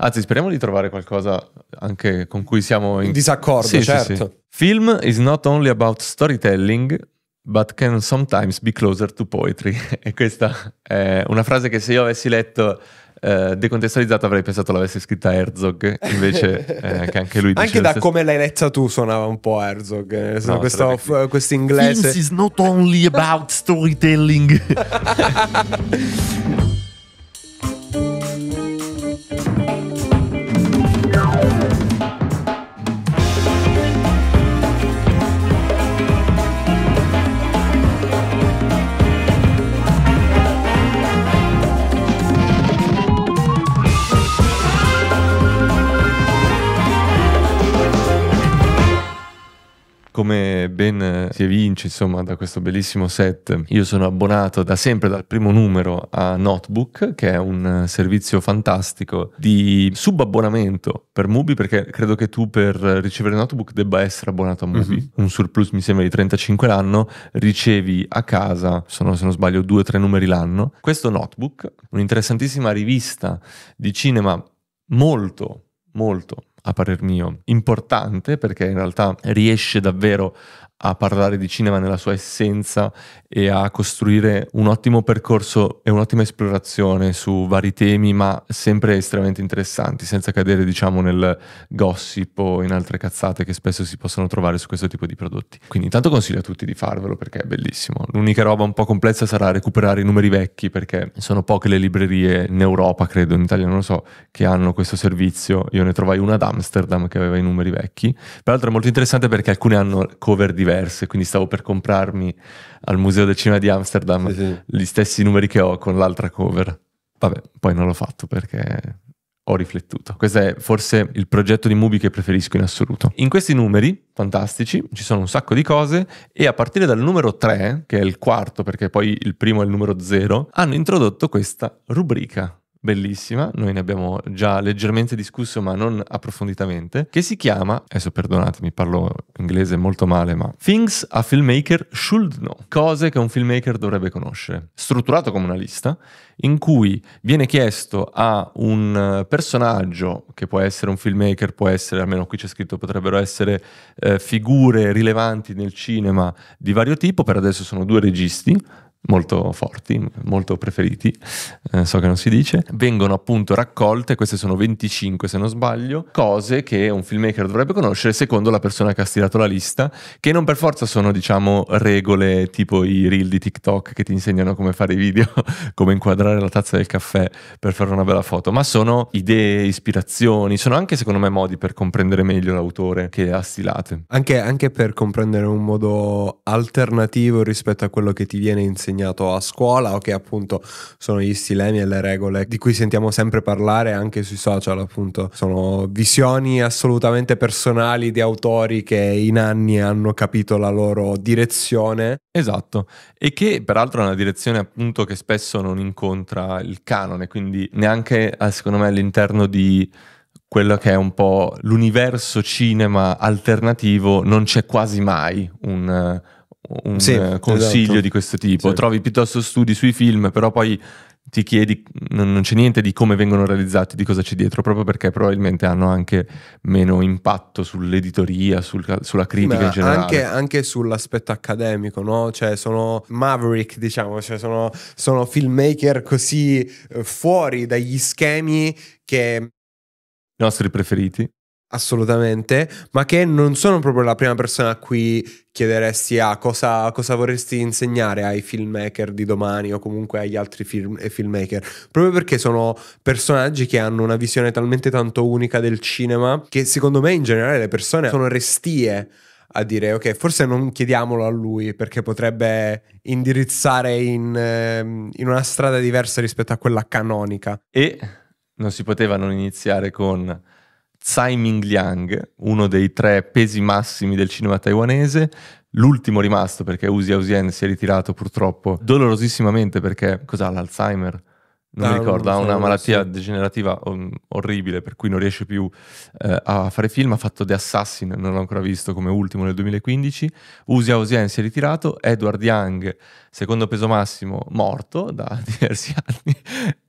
Anzi, speriamo di trovare qualcosa anche con cui siamo in disaccordo, sì, certo. Sì, sì. Certo. Film is not only about storytelling, but can sometimes be closer to poetry. e questa è una frase che se io avessi letto eh, decontestualizzata avrei pensato l'avesse scritta Herzog, invece eh, che anche lui dice Anche da stesso... come l'hai letta tu suonava un po' Herzog, eh, no, questo, f- eh, inglese. Film is not only about storytelling. Come ben eh, si evince insomma da questo bellissimo set, io sono abbonato da sempre dal primo numero a Notebook, che è un eh, servizio fantastico di subabbonamento per Mubi, perché credo che tu per ricevere Notebook debba essere abbonato a Mubi. Mm-hmm. Un surplus mi sembra di 35 l'anno, ricevi a casa, sono se non sbaglio due o tre numeri l'anno. Questo Notebook, un'interessantissima rivista di cinema molto molto a parer mio, importante perché in realtà riesce davvero a parlare di cinema nella sua essenza e a costruire un ottimo percorso e un'ottima esplorazione su vari temi, ma sempre estremamente interessanti, senza cadere diciamo nel gossip o in altre cazzate che spesso si possono trovare su questo tipo di prodotti. Quindi intanto consiglio a tutti di farvelo perché è bellissimo. L'unica roba un po' complessa sarà recuperare i numeri vecchi perché sono poche le librerie in Europa, credo, in Italia non lo so, che hanno questo servizio. Io ne trovai una ad Amsterdam che aveva i numeri vecchi. Peraltro è molto interessante perché alcune hanno cover diverse diverso e quindi stavo per comprarmi al Museo del Cinema di Amsterdam sì, sì. gli stessi numeri che ho con l'altra cover. Vabbè, poi non l'ho fatto perché ho riflettuto. Questo è forse il progetto di Mubi che preferisco in assoluto. In questi numeri fantastici ci sono un sacco di cose e a partire dal numero 3, che è il quarto perché poi il primo è il numero 0, hanno introdotto questa rubrica bellissima, noi ne abbiamo già leggermente discusso ma non approfonditamente, che si chiama, adesso perdonatemi, parlo inglese molto male, ma Things a filmmaker should know, cose che un filmmaker dovrebbe conoscere, strutturato come una lista, in cui viene chiesto a un personaggio, che può essere un filmmaker, può essere, almeno qui c'è scritto, potrebbero essere eh, figure rilevanti nel cinema di vario tipo, per adesso sono due registi, molto forti, molto preferiti, eh, so che non si dice, vengono appunto raccolte, queste sono 25 se non sbaglio, cose che un filmmaker dovrebbe conoscere secondo la persona che ha stilato la lista, che non per forza sono diciamo regole tipo i reel di TikTok che ti insegnano come fare i video, come inquadrare la tazza del caffè per fare una bella foto, ma sono idee, ispirazioni, sono anche secondo me modi per comprendere meglio l'autore che ha stilato. Anche, anche per comprendere un modo alternativo rispetto a quello che ti viene insegnato insegnato a scuola o che appunto sono gli stilemi e le regole di cui sentiamo sempre parlare anche sui social, appunto. Sono visioni assolutamente personali di autori che in anni hanno capito la loro direzione. Esatto, e che peraltro è una direzione appunto che spesso non incontra il canone, quindi neanche eh, secondo me all'interno di quello che è un po' l'universo cinema alternativo non c'è quasi mai un eh, un sì, eh, esatto. consiglio esatto. di questo tipo. Sì. Trovi piuttosto studi sui film, però poi ti chiedi, non, non c'è niente di come vengono realizzati, di cosa c'è dietro, proprio perché probabilmente hanno anche meno impatto sull'editoria, sul, sulla critica Beh, in generale. Anche, anche sull'aspetto accademico, no? Cioè sono maverick, diciamo, cioè sono, sono filmmaker così eh, fuori dagli schemi che... I nostri preferiti. Assolutamente, ma che non sono proprio la prima persona a cui chiederesti a cosa, cosa, vorresti insegnare ai filmmaker di domani o comunque agli altri film, eh, filmmaker, proprio perché sono personaggi che hanno una visione talmente tanto unica del cinema che secondo me in generale le persone sono restie a dire ok forse non chiediamolo a lui perché potrebbe indirizzare in, ehm, in una strada diversa rispetto a quella canonica. E non si poteva non iniziare con Tsai Ming Liang, uno dei tre pesi massimi del cinema taiwanese, l'ultimo rimasto perché Uzi Ausien si è ritirato purtroppo dolorosissimamente perché cos'ha l'Alzheimer? Non ah, mi ricordo, non ha una malattia sì. degenerativa um, orribile per cui non riesce più eh, a fare film, ha fatto The Assassin, non l'ho ancora visto come ultimo nel 2015, Uzi Ausien si è ritirato, Edward Yang, secondo peso massimo, morto da diversi anni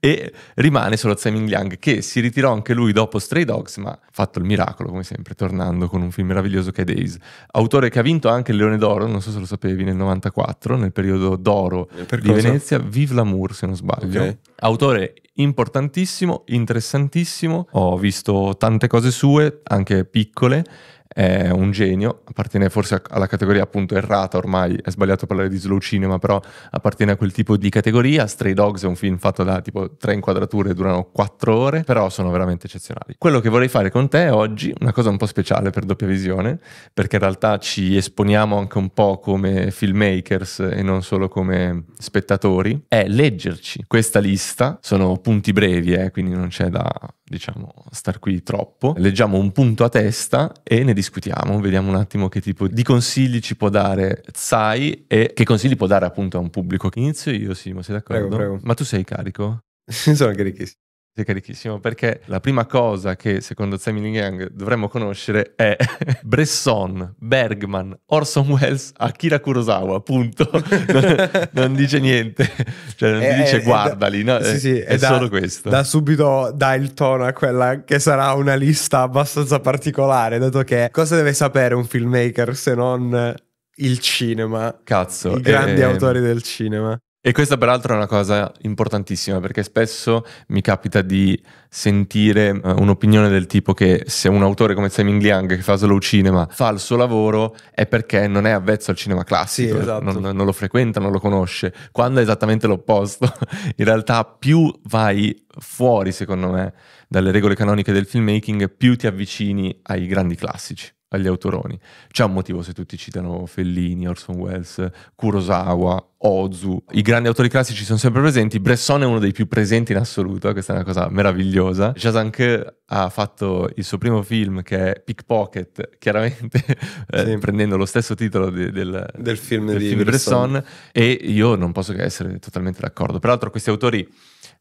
e rimane solo Tsaming Liang che si ritirò anche lui dopo Stray Dogs ma ha fatto il miracolo come sempre tornando con un film meraviglioso che è Days autore che ha vinto anche il Leone d'Oro non so se lo sapevi nel 94 nel periodo d'oro per di cosa? Venezia Vive l'amour se non sbaglio okay. autore importantissimo interessantissimo ho visto tante cose sue anche piccole è un genio, appartiene forse alla categoria appunto errata ormai, è sbagliato parlare di slow cinema, però appartiene a quel tipo di categoria. Stray Dogs è un film fatto da tipo tre inquadrature, durano quattro ore, però sono veramente eccezionali. Quello che vorrei fare con te oggi, una cosa un po' speciale per doppia visione, perché in realtà ci esponiamo anche un po' come filmmakers e non solo come spettatori, è leggerci questa lista, sono punti brevi, eh, quindi non c'è da diciamo, star qui troppo. Leggiamo un punto a testa e ne discutiamo, vediamo un attimo che tipo di consigli ci può dare Zai e che consigli può dare appunto a un pubblico. Inizio io, Simo, sei d'accordo? Prego, prego. Ma tu sei carico? Sono carichissimo. Sei carichissimo perché la prima cosa che secondo Sammy Yang dovremmo conoscere è Bresson, Bergman, Orson Welles, Akira Kurosawa, punto. Non, non dice niente, cioè non è, eh, dice è, eh, eh, guardali, no? Sì, sì, è, da, solo questo. Da subito dà il tono a quella che sarà una lista abbastanza particolare, dato che cosa deve sapere un filmmaker se non il cinema, Cazzo, i grandi eh, autori del cinema. E questa peraltro è una cosa importantissima perché spesso mi capita di sentire eh, un'opinione del tipo che se un autore come Simon Liang che fa slow cinema fa il suo lavoro è perché non è avvezzo al cinema classico, sì, eh, esatto. non, non lo frequenta, non lo conosce, quando è esattamente l'opposto. In realtà più vai fuori secondo me dalle regole canoniche del filmmaking più ti avvicini ai grandi classici agli autoroni. C'è un motivo se tutti citano Fellini, Orson Welles, Kurosawa, Ozu. I grandi autori classici sono sempre presenti. Bresson è uno dei più presenti in assoluto, eh, questa è una cosa meravigliosa. Chazanque ha fatto il suo primo film che è Pickpocket, chiaramente eh, sì. eh, prendendo lo stesso titolo de, del, del, film del di film Bresson. Bresson. E io non posso che essere totalmente d'accordo. Peraltro questi autori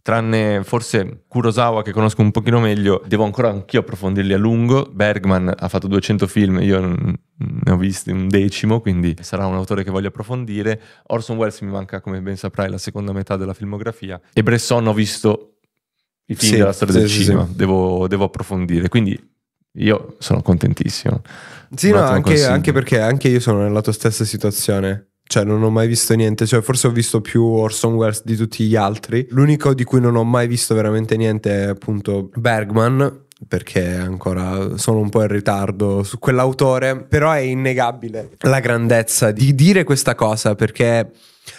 tranne forse Kurosawa che conosco un pochino meglio, devo ancora anch'io approfondirli a lungo. Bergman ha fatto 200 film, io ne ho visti un decimo, quindi sarà un autore che voglio approfondire. Orson Welles mi manca, come ben saprai, la seconda metà della filmografia. E Bresson ho visto i film sì, della storia sì, del sì, cinema, devo, devo approfondire. Quindi io sono contentissimo. Sì, no, anche, anche, perché anche io sono nella tua stessa situazione. Cioè, non ho mai visto niente. Cioè, forse ho visto più Orson Welles di tutti gli altri. L'unico di cui non ho mai visto veramente niente è appunto Bergman perché ancora sono un po' in ritardo su quell'autore, però è innegabile la grandezza di dire questa cosa perché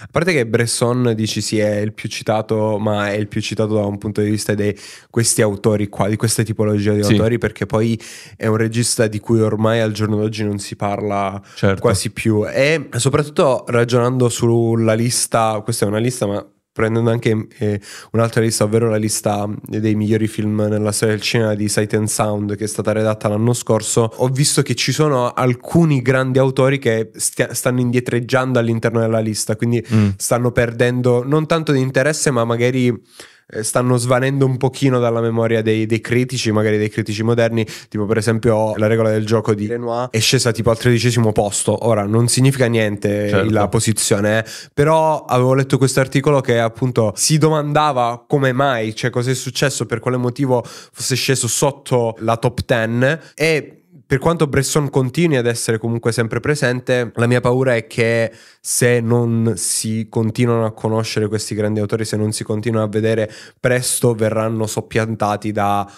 a parte che Bresson dici sì è il più citato, ma è il più citato da un punto di vista di questi autori qua, di questa tipologia di sì. autori, perché poi è un regista di cui ormai al giorno d'oggi non si parla certo. quasi più. E soprattutto ragionando sulla lista, questa è una lista ma prendendo anche eh, un'altra lista, ovvero la lista dei migliori film nella storia del cinema di Sight and Sound, che è stata redatta l'anno scorso, ho visto che ci sono alcuni grandi autori che stia- stanno indietreggiando all'interno della lista, quindi mm. stanno perdendo non tanto di interesse, ma magari eh, stanno svanendo un pochino dalla memoria dei, dei, critici, magari dei critici moderni, tipo per esempio la regola del gioco di Renoir è scesa tipo al tredicesimo posto, ora non significa niente eh, certo. la posizione, eh. però avevo letto questo articolo che appunto si domandava come mai, cioè cosa è successo, per quale motivo fosse sceso sotto la top 10 e per quanto Bresson continui ad essere comunque sempre presente, la mia paura è che se non si continuano a conoscere questi grandi autori, se non si continuano a vedere, presto verranno soppiantati da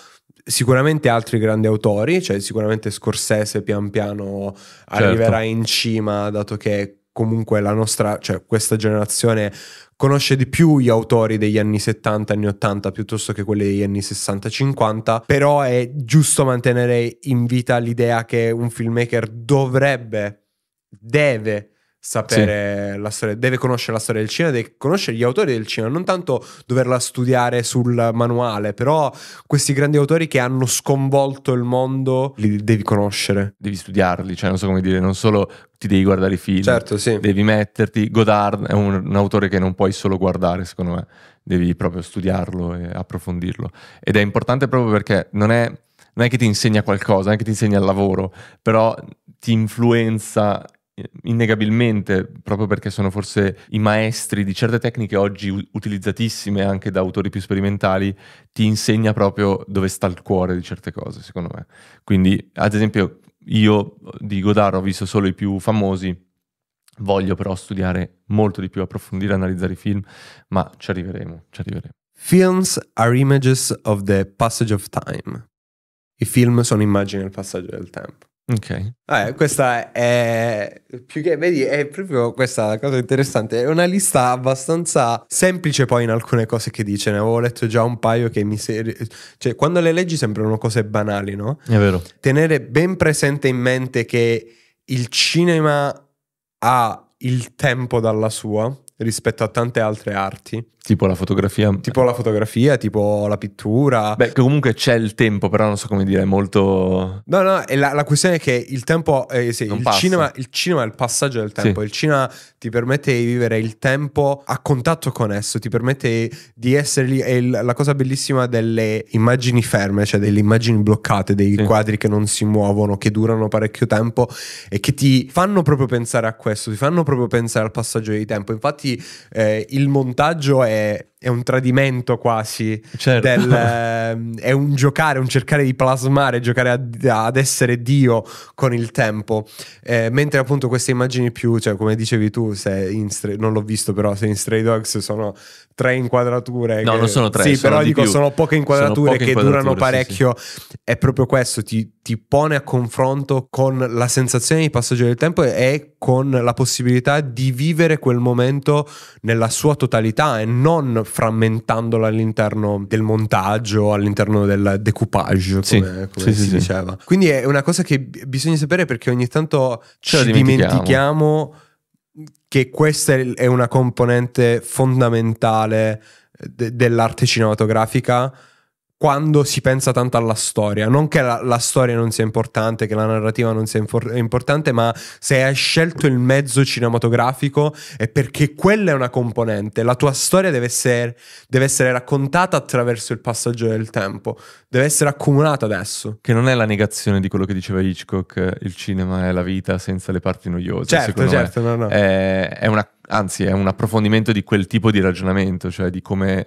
sicuramente altri grandi autori, cioè sicuramente Scorsese pian piano certo. arriverà in cima, dato che comunque la nostra, cioè questa generazione conosce di più gli autori degli anni 70, anni 80 piuttosto che quelli degli anni 60-50, però è giusto mantenere in vita l'idea che un filmmaker dovrebbe, deve sapere sì. la storia, deve conoscere la storia del cinema, deve conoscere gli autori del cinema, non tanto doverla studiare sul manuale, però questi grandi autori che hanno sconvolto il mondo li devi conoscere. Devi studiarli, cioè non so come dire, non solo ti devi guardare i film, certo, sì. devi metterti, Godard è un, un autore che non puoi solo guardare, secondo me, devi proprio studiarlo e approfondirlo. Ed è importante proprio perché non è non è che ti insegna qualcosa, non è che ti insegna il lavoro, però ti influenza eh, innegabilmente, proprio perché sono forse i maestri di certe tecniche oggi utilizzatissime anche da autori più sperimentali, ti insegna proprio dove sta il cuore di certe cose, secondo me. Quindi, ad esempio, io di Godard ho visto solo i più famosi, voglio però studiare molto di più, approfondire, analizzare i film, ma ci arriveremo, ci arriveremo. Films are images of the passage of time. I film sono immagini del passaggio del tempo. Ok. Eh, questa è più che vedi, è proprio questa la cosa interessante. È una lista abbastanza semplice, poi in alcune cose che dice. Ne avevo letto già un paio che mi. Ser- cioè, quando le leggi sembrano cose banali, no? È vero. Tenere ben presente in mente che il cinema ha il tempo dalla sua rispetto a tante altre arti. Tipo la fotografia. Tipo la fotografia, tipo la pittura. Beh, comunque c'è il tempo, però non so come dire, è molto... No, no, la, la, questione è che il tempo... Eh, sì, il, cinema, il, cinema, è il passaggio del tempo. Sì. Il cinema ti permette di vivere il tempo a contatto con esso, ti permette di essere lì. È la cosa bellissima delle immagini ferme, cioè delle immagini bloccate, dei sì. quadri che non si muovono, che durano parecchio tempo e che ti fanno proprio pensare a questo, ti fanno proprio pensare al passaggio di tempo. Infatti infatti eh, il montaggio è è un tradimento quasi. Certo. Del, ehm, è un giocare, un cercare di plasmare, giocare a, ad essere Dio con il tempo. Eh, mentre appunto queste immagini più, cioè come dicevi tu, non l'ho visto però, se in Stray Dogs sono tre inquadrature. No, che, non sono tre. Sì, sono però dico, più. sono poche inquadrature sono poche che inquadrature, durano parecchio. Sì, sì. È proprio questo, ti, ti pone a confronto con la sensazione di passaggio del tempo e con la possibilità di vivere quel momento nella sua totalità e non frammentandola all'interno del montaggio, all'interno del decoupage, come, sì, come sì, si sì, diceva. Quindi è una cosa che bisogna sapere perché ogni tanto Ce ci dimentichiamo, dimentichiamo che questa è una componente fondamentale eh, de- dell'arte cinematografica quando si pensa tanto alla storia. Non che la, la, storia non sia importante, che la narrativa non sia infor- importante, ma se hai scelto il mezzo cinematografico è perché quella è una componente. La tua storia deve essere, deve essere raccontata attraverso il passaggio del tempo, deve essere accumulata adesso. Che non è la negazione di quello che diceva Hitchcock, eh, il cinema è la vita senza le parti noiose. Certo, certo, no, no. È, è una, anzi, è un approfondimento di quel tipo di ragionamento, cioè di come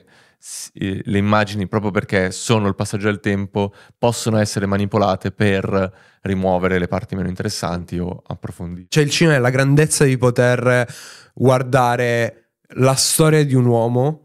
le immagini, proprio perché sono il passaggio del tempo, possono essere manipolate per rimuovere le parti meno interessanti o approfondire. Cioè il cinema è la grandezza di poter guardare la storia di un uomo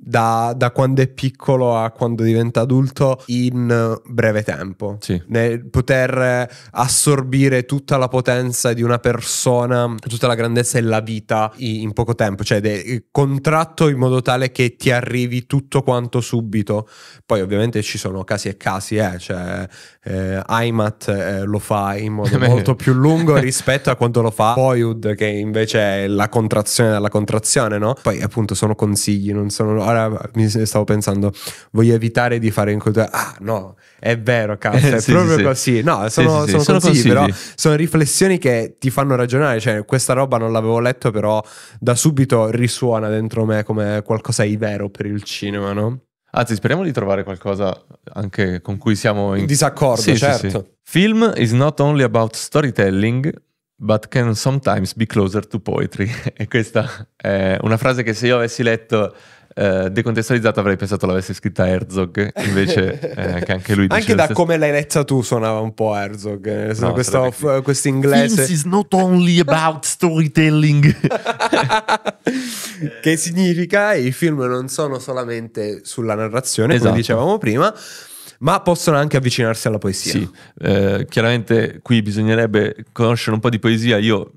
da, da, quando è piccolo a quando diventa adulto in breve tempo. Sì. Nel poter eh, assorbire tutta la potenza di una persona, tutta la grandezza e la vita in poco tempo, cioè de- eh, contratto in modo tale che ti arrivi tutto quanto subito. Poi ovviamente ci sono casi e casi, eh, cioè eh, IMAT eh, lo fa in modo molto più lungo rispetto a quanto lo fa Boyhood che invece è la contrazione della contrazione, no? Poi appunto sono consigli, non sono ora mi stavo pensando, voglio evitare di fare incontro. Ah, no, è vero, cazzo, è sì, proprio sì, così. Sì. No, sono, sono, sono consigli, consigli, però sono riflessioni che ti fanno ragionare. Cioè, questa roba non l'avevo letto, però da subito risuona dentro me come qualcosa di vero per il cinema, no? Anzi, speriamo di trovare qualcosa anche con cui siamo in, in disaccordo, sì, certo. Sì, sì. Certo. Film is not only about storytelling, but can sometimes be closer to poetry. e questa è una frase che se io avessi letto eh, decontestualizzato avrei pensato l'avesse scritta Herzog, invece eh, che anche lui Anche da come l'hai letta tu suonava un po' Herzog, eh, no, questo, f- questo inglese... This is not only about storytelling. che significa i film non sono solamente sulla narrazione, esatto. come dicevamo prima, ma possono anche avvicinarsi alla poesia. Sì, eh, chiaramente qui bisognerebbe conoscere un po' di poesia. Io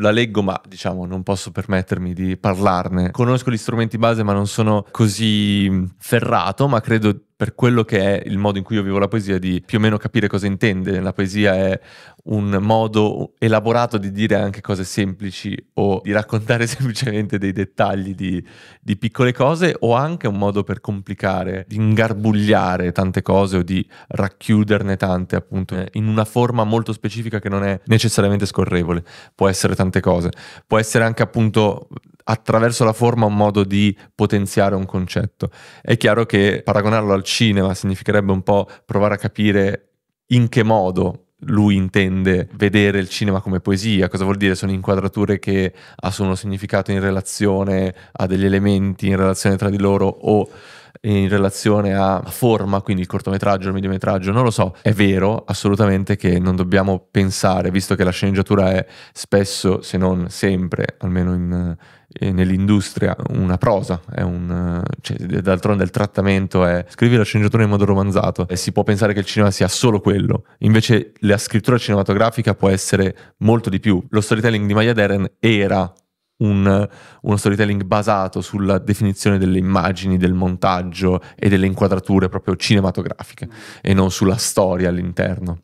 la leggo ma diciamo non posso permettermi di parlarne. Conosco gli strumenti base ma non sono così ferrato, ma credo per quello che è il modo in cui io vivo la poesia, di più o meno capire cosa intende. La poesia è un modo elaborato di dire anche cose semplici o di raccontare semplicemente dei dettagli di, di piccole cose o anche un modo per complicare, di ingarbugliare tante cose o di racchiuderne tante appunto in una forma molto specifica che non è necessariamente scorrevole. Può essere tante cose. Può essere anche appunto attraverso la forma un modo di potenziare un concetto. È chiaro che paragonarlo al cinema significherebbe un po' provare a capire in che modo lui intende vedere il cinema come poesia, cosa vuol dire? Sono inquadrature che assumono significato in relazione a degli elementi, in relazione tra di loro o in relazione a forma, quindi il cortometraggio, il mediometraggio, non lo so. È vero assolutamente che non dobbiamo pensare, visto che la sceneggiatura è spesso, se non sempre, almeno in, nell'industria una prosa, è un, eh, cioè, d'altronde il trattamento è scrivi la sceneggiatura in modo romanzato e si può pensare che il cinema sia solo quello, invece la scrittura cinematografica può essere molto di più. Lo storytelling di Maya Deren era un, uno storytelling basato sulla definizione delle immagini, del montaggio e delle inquadrature proprio cinematografiche e non sulla storia all'interno.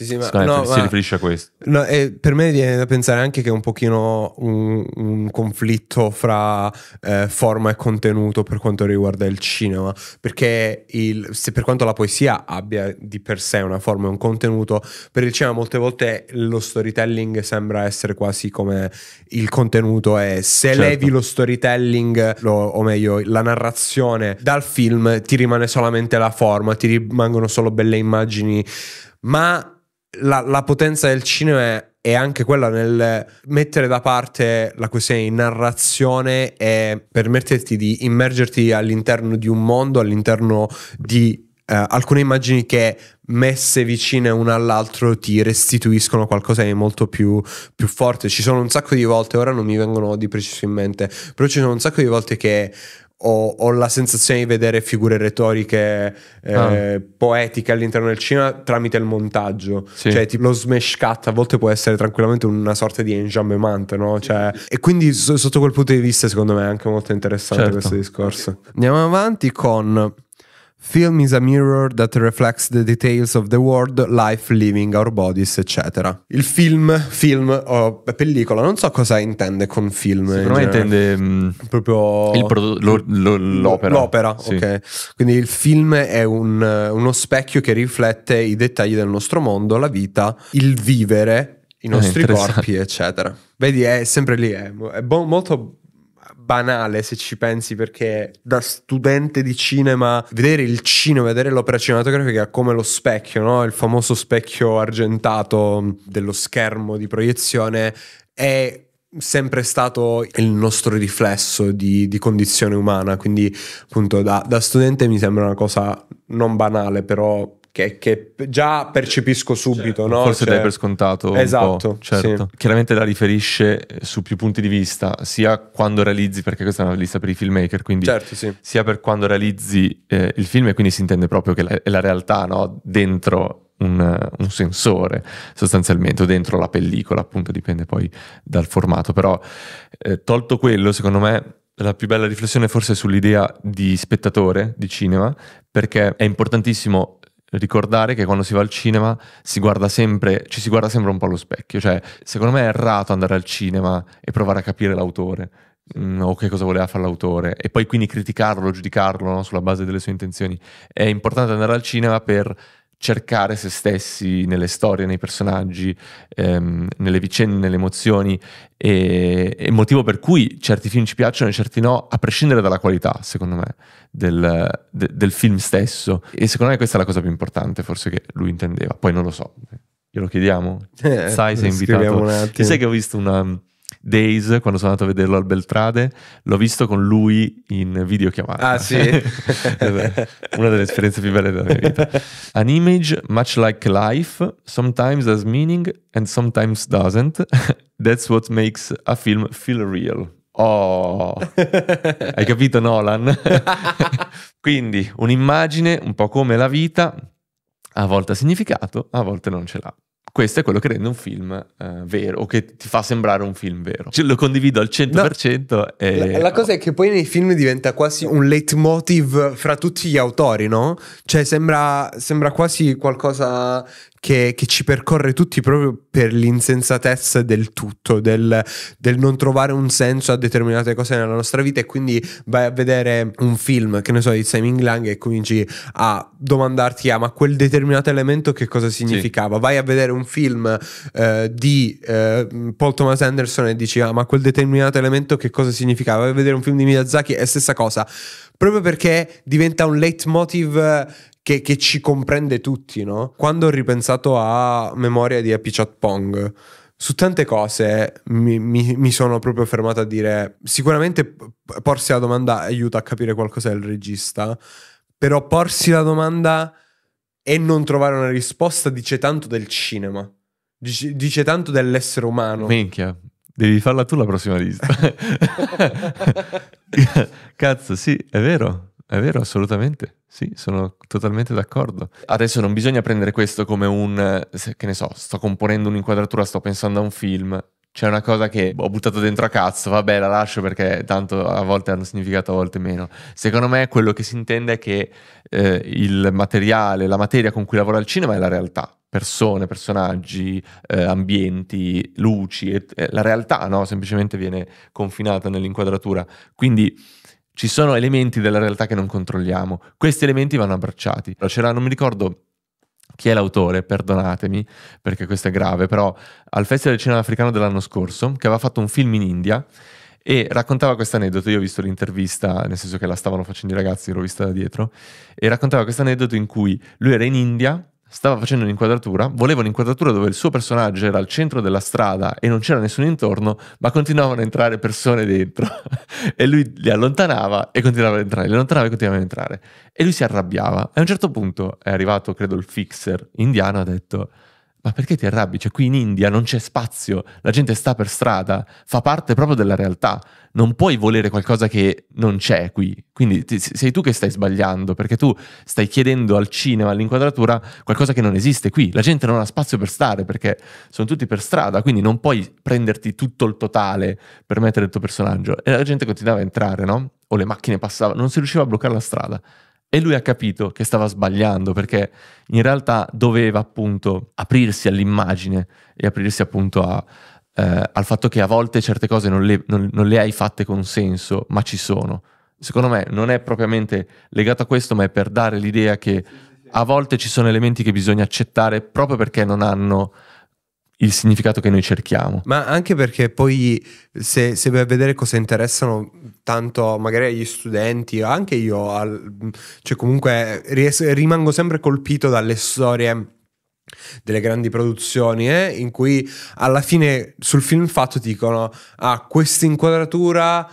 Sì, sì, ma, no, si ma, riferisce a questo. No, per me viene da pensare anche che è un pochino un, un conflitto fra eh, forma e contenuto per quanto riguarda il cinema, perché il, se per quanto la poesia abbia di per sé una forma e un contenuto, per il cinema molte volte lo storytelling sembra essere quasi come il contenuto è se certo. levi lo storytelling, lo, o meglio la narrazione dal film, ti rimane solamente la forma, ti rimangono solo belle immagini, ma la, la potenza del cinema è, anche quella nel mettere da parte la questione di narrazione e permetterti di immergerti all'interno di un mondo, all'interno di Uh, alcune immagini che messe vicine una all'altro ti restituiscono qualcosa di molto più, più, forte. Ci sono un sacco di volte, ora non mi vengono di preciso in mente, però ci sono un sacco di volte che ho, ho, la sensazione di vedere figure retoriche eh, ah. poetiche all'interno del cinema tramite il montaggio. Sì. Cioè, tipo, lo smash cut a volte può essere tranquillamente una sorta di enjambement, no? Cioè, e quindi sotto quel punto di vista, secondo me, è anche molto interessante certo. questo discorso. Andiamo avanti con Film is a mirror that reflects the details of the world, life, living, our bodies, eccetera. Il film, film o oh, pellicola, non so cosa intende con film. Sicuramente in intende mm, proprio pro- lo, lo, l'opera. L'opera, sì. ok. Quindi il film è un, uno specchio che riflette i dettagli del nostro mondo, la vita, il vivere, i eh, nostri corpi, eccetera. Vedi, è sempre lì, è, è bo- molto banale se ci pensi perché da studente di cinema vedere il cinema, vedere l'opera cinematografica come lo specchio, no? il famoso specchio argentato dello schermo di proiezione è sempre stato il nostro riflesso di, di condizione umana, quindi appunto da, da studente mi sembra una cosa non banale, però che, che già percepisco subito. Cioè, no? Forse cioè... dai per scontato. Esatto. Certo. Sì. Chiaramente la riferisce su più punti di vista, sia quando realizzi, perché questa è una lista per i filmmaker, quindi certo, sì. sia per quando realizzi eh, il film e quindi si intende proprio che è la realtà no? dentro un, eh, un, sensore sostanzialmente o dentro la pellicola, appunto dipende poi dal formato, però eh, tolto quello, secondo me la più bella riflessione forse è sull'idea di spettatore di cinema, perché è importantissimo ricordare che quando si va al cinema si guarda sempre, ci si guarda sempre un po' allo specchio, cioè secondo me è errato andare al cinema e provare a capire l'autore mm, o che cosa voleva fare l'autore e poi quindi criticarlo, giudicarlo no, sulla base delle sue intenzioni. È importante andare al cinema per cercare se stessi nelle storie, nei personaggi, ehm, nelle vicende, nelle emozioni e, e motivo per cui certi film ci piacciono e certi no, a prescindere dalla qualità, secondo me, del, de, del film stesso. E secondo me questa è la cosa più importante, forse che lui intendeva, poi non lo so. Glielo chiediamo? Eh, Sai se è invitato. Sai che ho visto una, Days, quando sono andato a vederlo al Beltrade, l'ho visto con lui in videochiamata. Ah sì? Esatto. Una delle esperienze più belle della mia vita. An image much like life, sometimes has meaning and sometimes doesn't. That's what makes a film feel real. Oh, hai capito Nolan? Quindi un'immagine un po' come la vita, a volte ha significato, a volte non ce l'ha questo è quello che rende un film uh, vero o che ti fa sembrare un film vero. Cioè, lo condivido al 100%. No, e... la, la, cosa è che poi nei film diventa quasi un leitmotiv fra tutti gli autori, no? Cioè sembra, sembra quasi qualcosa che, che, ci percorre tutti proprio per l'insensatezza del tutto, del, del, non trovare un senso a determinate cose nella nostra vita e quindi vai a vedere un film, che ne so, di Simon Lang e cominci a domandarti, ah ma quel determinato elemento che cosa significava? Sì. Vai a vedere un film eh, di eh, Paul Thomas Anderson e dici, ah ma quel determinato elemento che cosa significava? Vai a vedere un film di Miyazaki e stessa cosa proprio perché diventa un leitmotiv eh, che, che ci comprende tutti, no? Quando ho ripensato a memoria di Happy Chat Pong, su tante cose mi, mi, mi, sono proprio fermato a dire sicuramente porsi la domanda aiuta a capire qualcosa del regista, però porsi la domanda e non trovare una risposta dice tanto del cinema, dice, dice tanto dell'essere umano. Minchia, Devi farla tu la prossima lista. Cazzo, sì, è vero, è vero, assolutamente. Sì, sono totalmente d'accordo. Adesso non bisogna prendere questo come un, che ne so, sto componendo un'inquadratura, sto pensando a un film. C'è una cosa che ho buttato dentro a cazzo, vabbè, la lascio perché tanto a volte hanno significato, a volte meno. Secondo me quello che si intende è che eh, il materiale, la materia con cui lavora il cinema è la realtà persone, personaggi, eh, ambienti, luci, e, e la realtà no? semplicemente viene confinata nell'inquadratura. Quindi ci sono elementi della realtà che non controlliamo. Questi elementi vanno abbracciati. C'era, non mi ricordo chi è l'autore, perdonatemi perché questo è grave, però al Festival del Cinema Africano dell'anno scorso, che aveva fatto un film in India e raccontava questo aneddoto, io ho visto l'intervista, nel senso che la stavano facendo i ragazzi, l'ho vista da dietro, e raccontava questo aneddoto in cui lui era in India stava facendo un'inquadratura, voleva un'inquadratura dove il suo personaggio era al centro della strada e non c'era nessuno intorno, ma continuavano ad entrare persone dentro e lui li allontanava e continuava ad entrare, li allontanava e continuava ad entrare e lui si arrabbiava. E a un certo punto è arrivato, credo, il fixer indiano ha detto ma perché ti arrabbi? Cioè qui in India non c'è spazio, la gente sta per strada, fa parte proprio della realtà, non puoi volere qualcosa che non c'è qui, quindi ti, sei tu che stai sbagliando, perché tu stai chiedendo al cinema, all'inquadratura, qualcosa che non esiste qui, la gente non ha spazio per stare perché sono tutti per strada, quindi non puoi prenderti tutto il totale per mettere il tuo personaggio e la gente continuava a entrare, no? O le macchine passavano, non si riusciva a bloccare la strada. E lui ha capito che stava sbagliando perché in realtà doveva appunto aprirsi all'immagine e aprirsi appunto a, eh, al fatto che a volte certe cose non le, non, non le hai fatte con senso, ma ci sono. Secondo me non è propriamente legato a questo, ma è per dare l'idea che a volte ci sono elementi che bisogna accettare proprio perché non hanno il significato che noi cerchiamo. Ma anche perché poi se, se vai a vedere cosa interessano tanto magari agli studenti, anche io, al, cioè comunque ries- rimango sempre colpito dalle storie delle grandi produzioni eh, in cui alla fine sul film fatto dicono ah questa inquadratura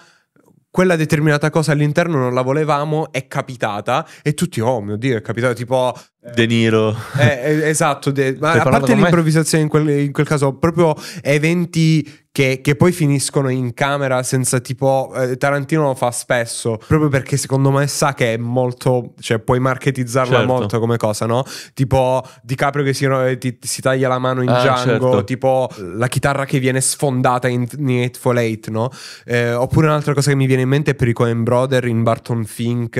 quella determinata cosa all'interno non la volevamo, è capitata e tutti, oh mio Dio, è capitato tipo... Eh, de Niro. Eh, eh, esatto, de- ma a parte l'improvvisazione in quel, in quel caso, proprio eventi che, che, poi finiscono in camera senza tipo eh, Tarantino lo fa spesso proprio perché secondo me sa che è molto cioè puoi marketizzarla certo. molto come cosa no? tipo DiCaprio che si, eh, ti, si taglia la mano in ah, Django certo. tipo la chitarra che viene sfondata in, in Eightful Eight no? Eh, oppure un'altra cosa che mi viene in mente è per i Coen Brother in Barton Fink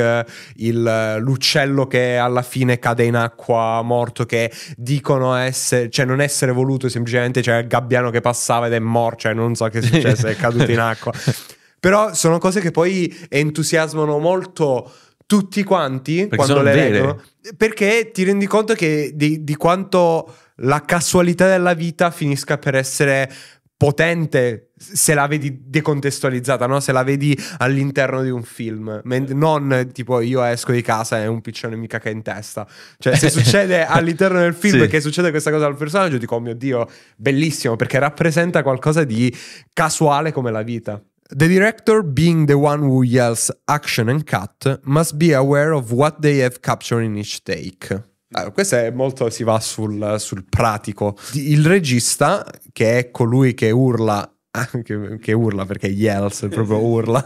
il, eh, l'uccello che alla fine cade in acqua morto che dicono essere cioè non essere voluto semplicemente cioè il gabbiano che passava ed è morto cioè non so che è successo, è caduto in acqua. Però sono cose che poi entusiasmano molto tutti quanti perché quando le leggono, perché ti rendi conto che di, di quanto la casualità della vita finisca per essere potente se la vedi decontestualizzata, no? se la vedi all'interno di un film, non tipo io esco di casa e un piccione mica che in testa. Cioè, se succede all'interno del film sì. che succede questa cosa al personaggio, dico, oh mio Dio, bellissimo, perché rappresenta qualcosa di casuale come la vita. The director, being the one who yells action and cut, must be aware of what they have captured in each take. Allora, ah, questo è molto, si va sul, sul pratico. Il regista, che è colui che urla che, che, urla perché yells proprio urla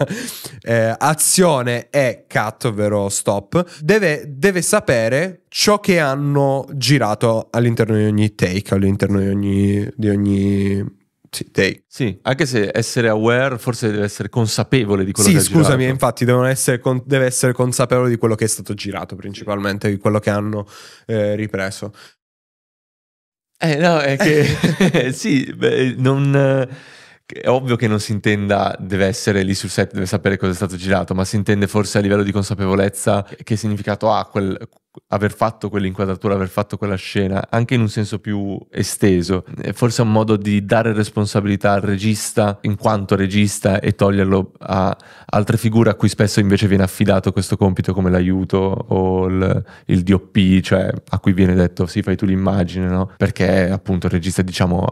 eh, azione e cut ovvero stop deve, deve, sapere ciò che hanno girato all'interno di ogni take all'interno di ogni, di ogni sì, take. sì, anche se essere aware forse deve essere consapevole di quello sì, che è stato girato. Sì, scusami, infatti essere con, deve essere consapevole di quello che è stato girato principalmente, di quello che hanno eh, ripreso. Eh no, è che sì, beh, non... È ovvio che non si intenda, deve essere lì sul set, deve sapere cosa è stato girato, ma si intende forse a livello di consapevolezza che significato ha quel, aver fatto quell'inquadratura, aver fatto quella scena, anche in un senso più esteso. È forse un modo di dare responsabilità al regista in quanto regista e toglierlo a altre figure a cui spesso invece viene affidato questo compito come l'aiuto o il, il DOP, cioè a cui viene detto sì fai tu l'immagine, no? Perché appunto il regista diciamo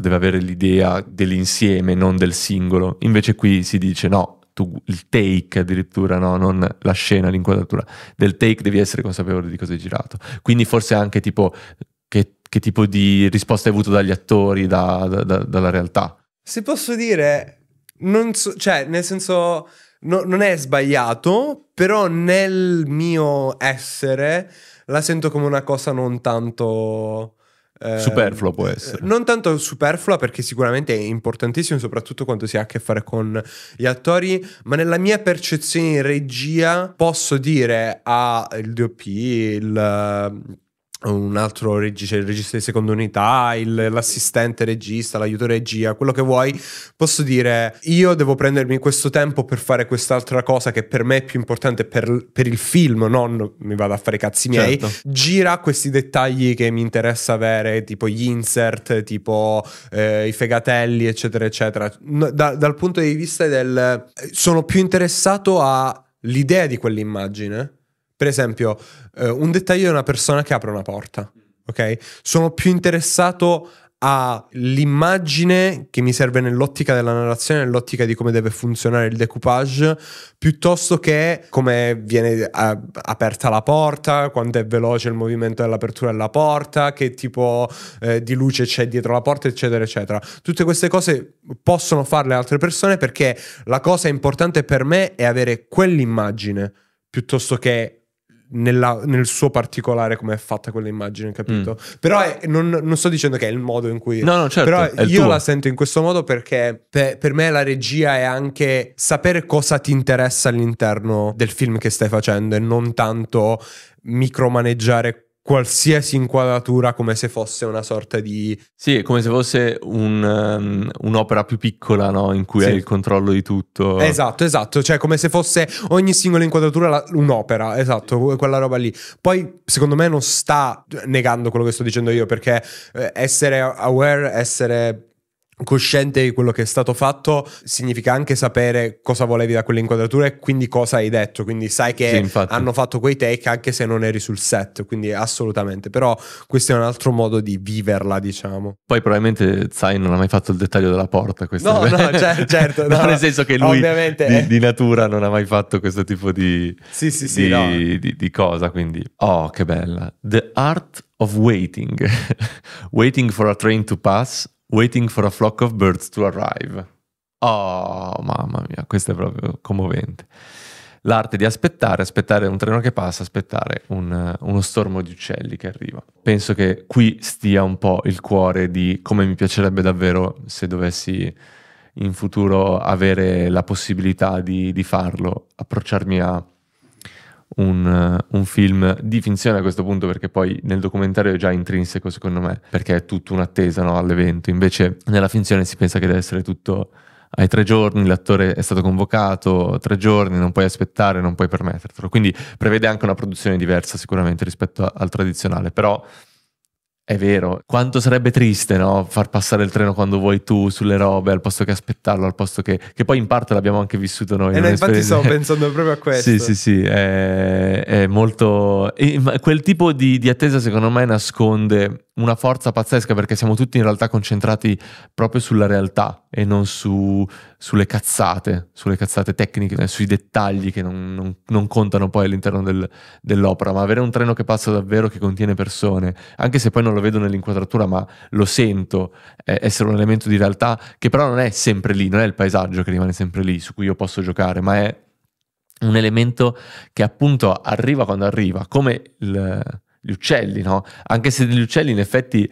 deve avere l'idea dell'insieme, non del singolo. Invece qui si dice no, tu, il take addirittura, no? non la scena, l'inquadratura. Del take devi essere consapevole di cosa hai girato. Quindi forse anche tipo che, che tipo di risposta hai avuto dagli attori, da, da, da, dalla realtà. Se posso dire, non so, cioè nel senso no, non è sbagliato, però nel mio essere la sento come una cosa non tanto eh, superflua può essere. Non tanto superflua perché sicuramente è importantissimo soprattutto quando si ha a che fare con gli attori, ma nella mia percezione in regia posso dire al ah, DOP, il un altro regista, cioè il regista di seconda unità, il, l'assistente regista, l'aiuto regia, quello che vuoi, posso dire io devo prendermi questo tempo per fare quest'altra cosa che per me è più importante per, per il film, non mi vado a fare i cazzi miei. Certo. Gira questi dettagli che mi interessa avere, tipo gli insert, tipo eh, i fegatelli, eccetera, eccetera. Da, dal punto di vista del... Eh, sono più interessato all'idea di quell'immagine per esempio, eh, un dettaglio è una persona che apre una porta, ok? Sono più interessato all'immagine che mi serve nell'ottica della narrazione, nell'ottica di come deve funzionare il decoupage, piuttosto che come viene a- eh, aperta la porta, quanto è veloce il movimento dell'apertura della porta, che tipo eh, di luce c'è dietro la porta, eccetera, eccetera. Tutte queste cose possono farle altre persone perché la cosa importante per me è avere quell'immagine piuttosto che nella, nel suo particolare come è fatta quella immagine, capito? Mm. Però è, non, non, sto dicendo che è il modo in cui... No, no, certo. Però io tuo. la sento in questo modo perché per, per, me la regia è anche sapere cosa ti interessa all'interno del film che stai facendo e non tanto micromaneggiare qualsiasi inquadratura come se fosse una sorta di... Sì, come se fosse un, um, un'opera più piccola, no? In cui sì. hai il controllo di tutto. Esatto, esatto, cioè come se fosse ogni singola inquadratura la, un'opera, esatto, quella roba lì. Poi, secondo me, non sta negando quello che sto dicendo io, perché eh, essere aware, essere cosciente di quello che è stato fatto significa anche sapere cosa volevi da quell'inquadratura e quindi cosa hai detto quindi sai che sì, hanno fatto quei take anche se non eri sul set quindi assolutamente però questo è un altro modo di viverla diciamo poi probabilmente sai non ha mai fatto il dettaglio della porta questo no no certo, certo no, no, nel senso che lui di, di, natura non ha mai fatto questo tipo di sì sì sì di, no. di, di cosa quindi oh che bella The Art of Waiting Waiting for a Train to Pass Waiting for a flock of birds to arrive. Oh, mamma mia, questo è proprio commovente. L'arte di aspettare, aspettare un treno che passa, aspettare un, eh, uno stormo di uccelli che arriva. Penso che qui stia un po' il cuore di come mi piacerebbe davvero se dovessi in futuro avere la possibilità di, di farlo, approcciarmi a un, eh, un, film di finzione a questo punto perché poi nel documentario è già intrinseco secondo me perché è tutta un'attesa no, all'evento invece nella finzione si pensa che deve essere tutto ai tre giorni l'attore è stato convocato, tre giorni, non puoi aspettare, non puoi permettertelo. Quindi prevede anche una produzione diversa sicuramente rispetto al tradizionale, però è vero, quanto sarebbe triste no? far passare il treno quando vuoi tu sulle robe al posto che aspettarlo, al posto che... che poi in parte l'abbiamo anche vissuto noi. E eh, infatti stavo pensando proprio a questo. Sì, sì, sì, è, è molto... E quel tipo di, di attesa secondo me nasconde una forza pazzesca perché siamo tutti in realtà concentrati proprio sulla realtà e non su, sulle cazzate, sulle cazzate tecniche, eh, sui dettagli che non, non, non contano poi all'interno del, dell'opera, ma avere un treno che passa davvero, che contiene persone, anche se poi non lo vedo nell'inquadratura, ma lo sento eh, essere un elemento di realtà che però non è sempre lì, non è il paesaggio che rimane sempre lì, su cui io posso giocare, ma è un elemento che appunto arriva quando arriva, come il gli uccelli, no? Anche se degli uccelli in effetti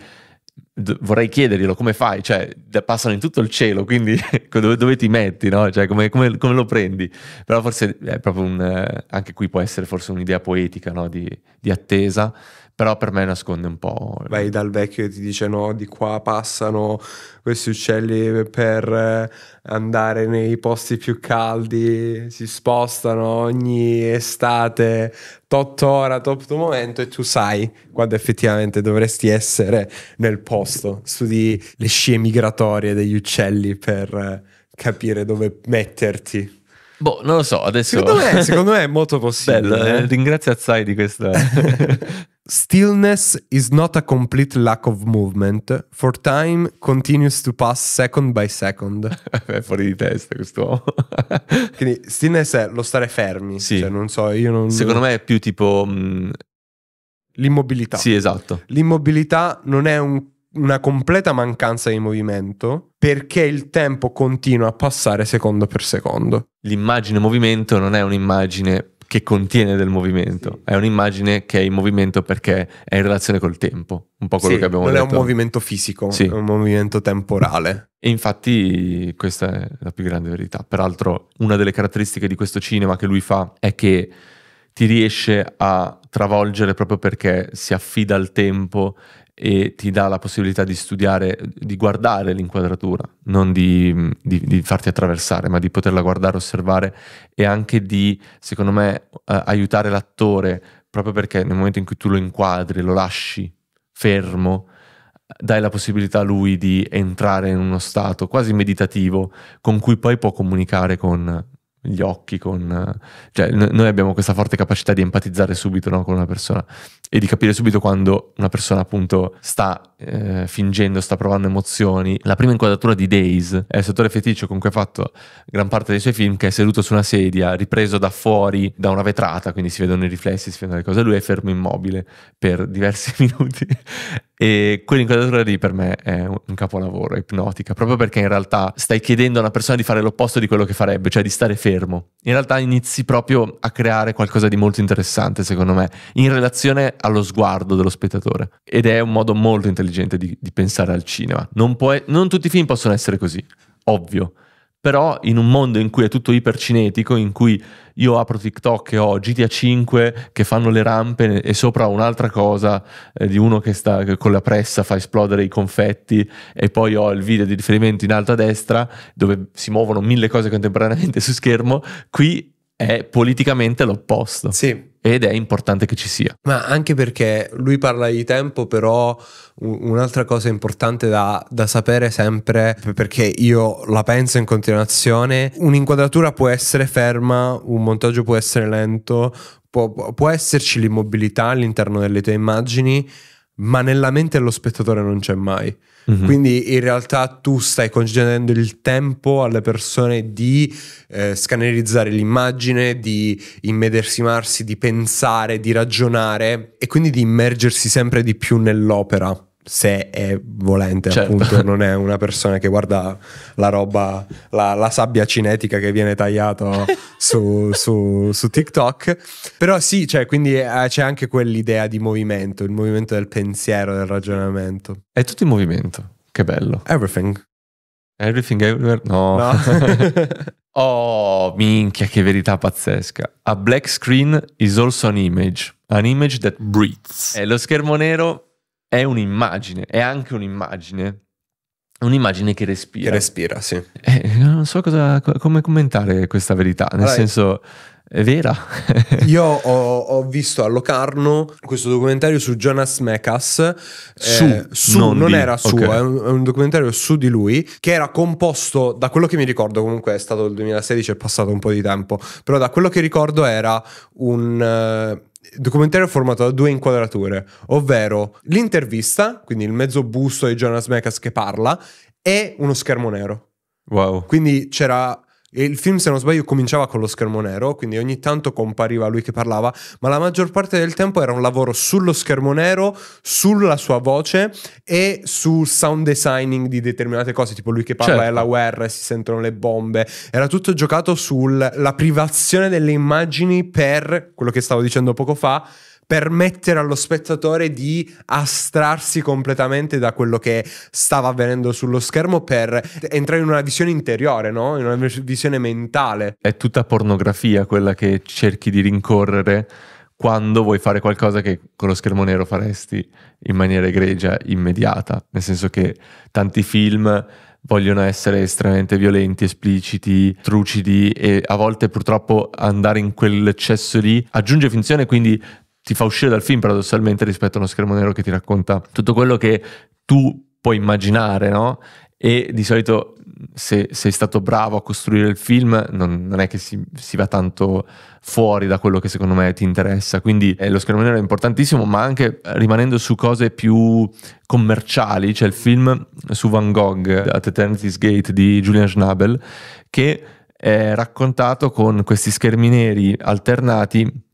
vorrei chiederglielo come fai, cioè passano in tutto il cielo, quindi dove, dove ti metti, no? cioè, come, come, come, lo prendi? Però forse è proprio un, anche qui può essere forse un'idea poetica no? di, di, attesa però per me nasconde un po'. Vai dal vecchio e ti dice no, di qua passano questi uccelli per eh, andare nei posti più caldi, si spostano ogni estate, tot ora, tot momento e tu sai quando effettivamente dovresti essere nel posto, studi le scie migratorie degli uccelli per eh, capire dove metterti. Boh, non lo so, adesso... Secondo me, secondo me è molto possibile. Bello, eh? ringrazio Azzai di questa... Stillness is not a complete lack of movement, for time continues to pass second by second. È fuori di testa questo. Quindi stillness è lo stare fermi. Sì. Cioè, non so, io non... Secondo me è più tipo... Mh... Mm, L'immobilità. Sì, esatto. L'immobilità non è un, una completa mancanza di movimento perché il tempo continua a passare secondo per secondo. L'immagine movimento non è un'immagine che contiene del movimento, sì. è un'immagine che è in movimento perché è in relazione col tempo, un po' quello sì, che abbiamo non detto. Non è un movimento fisico, sì. è un movimento temporale. E infatti questa è la più grande verità. Peraltro una delle caratteristiche di questo cinema che lui fa è che ti riesce a travolgere proprio perché si affida al tempo e ti dà la possibilità di studiare, di guardare l'inquadratura, non di, di, di, farti attraversare, ma di poterla guardare, osservare e anche di, secondo me, eh, aiutare l'attore, proprio perché nel momento in cui tu lo inquadri, lo lasci fermo, dai la possibilità a lui di entrare in uno stato quasi meditativo con cui poi può comunicare con gli occhi, con... cioè noi abbiamo questa forte capacità di empatizzare subito no, con una persona e di capire subito quando una persona appunto sta eh, fingendo, sta provando emozioni. La prima inquadratura di Days è il settore feticcio con cui ha fatto gran parte dei suoi film, che è seduto su una sedia, ripreso da fuori da una vetrata, quindi si vedono i riflessi, si vedono le cose, lui è fermo immobile per diversi minuti. E quell'inquadratura lì per me è un capolavoro, è ipnotica, proprio perché in realtà stai chiedendo a una persona di fare l'opposto di quello che farebbe, cioè di stare fermo. In realtà inizi proprio a creare qualcosa di molto interessante, secondo me, in relazione allo sguardo dello spettatore. Ed è un modo molto intelligente di, di pensare al cinema. Non, può, non tutti i film possono essere così, ovvio. Però in un mondo in cui è tutto ipercinetico, in cui io apro TikTok e ho GTA 5 che fanno le rampe e sopra un'altra cosa eh, di uno che sta che con la pressa fa esplodere i confetti e poi ho il video di riferimento in alto a destra dove si muovono mille cose contemporaneamente su schermo, qui è politicamente l'opposto. Sì. Ed è importante che ci sia. Ma anche perché lui parla di tempo, però un'altra cosa importante da, da sapere sempre, perché io la penso in continuazione, un'inquadratura può essere ferma, un montaggio può essere lento, può, può esserci l'immobilità all'interno delle tue immagini, ma nella mente dello spettatore non c'è mai. Mm-hmm. Quindi in realtà tu stai concedendo il tempo alle persone di eh, scannerizzare l'immagine, di immedesimarsi, di pensare, di ragionare e quindi di immergersi sempre di più nell'opera se è volente certo. appunto non è una persona che guarda la roba la, la sabbia cinetica che viene tagliato su, su, su, TikTok però sì cioè, quindi eh, c'è anche quell'idea di movimento il movimento del pensiero del ragionamento è tutto in movimento che bello everything everything everywhere no, no. oh minchia che verità pazzesca a black screen is also an image an image that breathes è lo schermo nero è un'immagine, è anche un'immagine. Un'immagine che respira. Che respira, sì. Eh, non so cosa, come commentare questa verità, nel allora, senso è vera. io ho, ho, visto a Locarno questo documentario su Jonas Mekas. Eh, su, eh, su non, non era suo, okay. è, un, è, un, documentario su di lui che era composto, da quello che mi ricordo, comunque è stato il 2016, è passato un po' di tempo, però da quello che ricordo era un... Eh, documentario formato da due inquadrature, ovvero l'intervista, quindi il mezzo busto di Jonas Mekas che parla, e uno schermo nero. Wow. Quindi c'era e il film, se non sbaglio, cominciava con lo schermo nero, quindi ogni tanto compariva lui che parlava, ma la maggior parte del tempo era un lavoro sullo schermo nero, sulla sua voce e sul sound designing di determinate cose, tipo lui che parla certo. è la guerra e si sentono le bombe. Era tutto giocato sulla privazione delle immagini per quello che stavo dicendo poco fa permettere allo spettatore di astrarsi completamente da quello che stava avvenendo sullo schermo per entrare in una visione interiore, no? in una visione mentale. È tutta pornografia quella che cerchi di rincorrere quando vuoi fare qualcosa che con lo schermo nero faresti in maniera egregia, immediata, nel senso che tanti film vogliono essere estremamente violenti, espliciti, trucidi e a volte purtroppo andare in quell'eccesso lì aggiunge finzione, quindi ti fa uscire dal film paradossalmente rispetto a uno schermo nero che ti racconta tutto quello che tu puoi immaginare, no? E di solito se sei stato bravo a costruire il film non, non è che si, si, va tanto fuori da quello che secondo me ti interessa. Quindi eh, lo schermo nero è importantissimo, ma anche rimanendo su cose più commerciali, c'è cioè il film su Van Gogh, At Eternity's Gate di Julian Schnabel, che è raccontato con questi schermi neri alternati